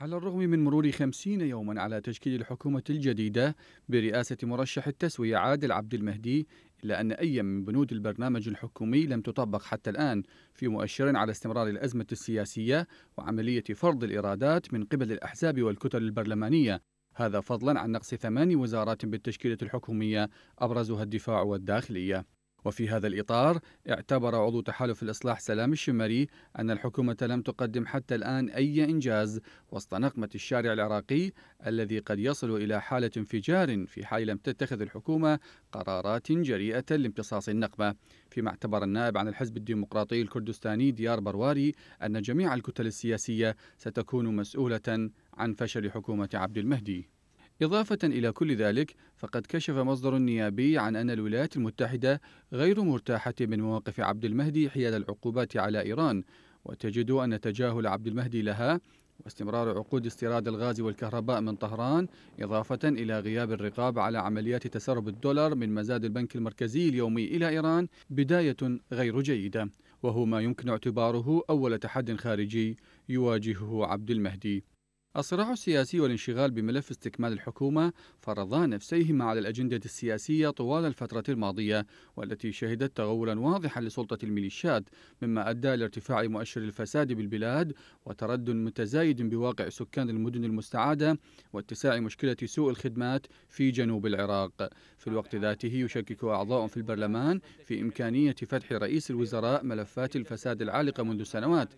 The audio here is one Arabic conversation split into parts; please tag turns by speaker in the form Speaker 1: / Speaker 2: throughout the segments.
Speaker 1: على الرغم من مرور خمسين يوما على تشكيل الحكومة الجديدة برئاسة مرشح التسوية عادل عبد المهدي إلا أن أي من بنود البرنامج الحكومي لم تطبق حتى الآن في مؤشر على استمرار الأزمة السياسية وعملية فرض الإرادات من قبل الأحزاب والكتل البرلمانية هذا فضلا عن نقص ثمان وزارات بالتشكيلة الحكومية أبرزها الدفاع والداخلية وفي هذا الإطار اعتبر عضو تحالف الإصلاح سلام الشمري أن الحكومة لم تقدم حتى الآن أي إنجاز وسط نقمة الشارع العراقي الذي قد يصل إلى حالة انفجار في حال لم تتخذ الحكومة قرارات جريئة لامتصاص النقمة فيما اعتبر النائب عن الحزب الديمقراطي الكردستاني ديار برواري أن جميع الكتل السياسية ستكون مسؤولة عن فشل حكومة عبد المهدي إضافة إلى كل ذلك فقد كشف مصدر نيابي عن أن الولايات المتحدة غير مرتاحة من مواقف عبد المهدي حيال العقوبات على إيران وتجد أن تجاهل عبد المهدي لها واستمرار عقود استيراد الغاز والكهرباء من طهران إضافة إلى غياب الرقابة على عمليات تسرب الدولار من مزاد البنك المركزي اليومي إلى إيران بداية غير جيدة وهو ما يمكن اعتباره أول تحد خارجي يواجهه عبد المهدي الصراع السياسي والانشغال بملف استكمال الحكومة فرضا نفسيهما على الأجندة السياسية طوال الفترة الماضية والتي شهدت تغولا واضحا لسلطة الميليشيات مما أدى لارتفاع مؤشر الفساد بالبلاد وترد متزايد بواقع سكان المدن المستعادة واتساع مشكلة سوء الخدمات في جنوب العراق في الوقت ذاته يشكك أعضاء في البرلمان في إمكانية فتح رئيس الوزراء ملفات الفساد العالقة منذ سنوات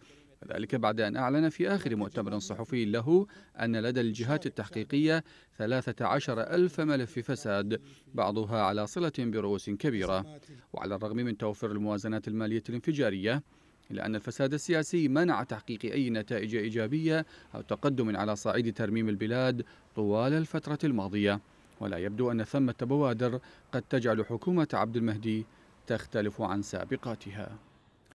Speaker 1: ذلك بعد أن أعلن في آخر مؤتمر صحفي له أن لدى الجهات التحقيقية 13 ألف ملف فساد بعضها على صلة برؤوس كبيرة وعلى الرغم من توفر الموازنات المالية الانفجارية إلا أن الفساد السياسي منع تحقيق أي نتائج إيجابية أو تقدم على صعيد ترميم البلاد طوال الفترة الماضية ولا يبدو أن ثمة بوادر قد تجعل حكومة عبد المهدي تختلف عن سابقاتها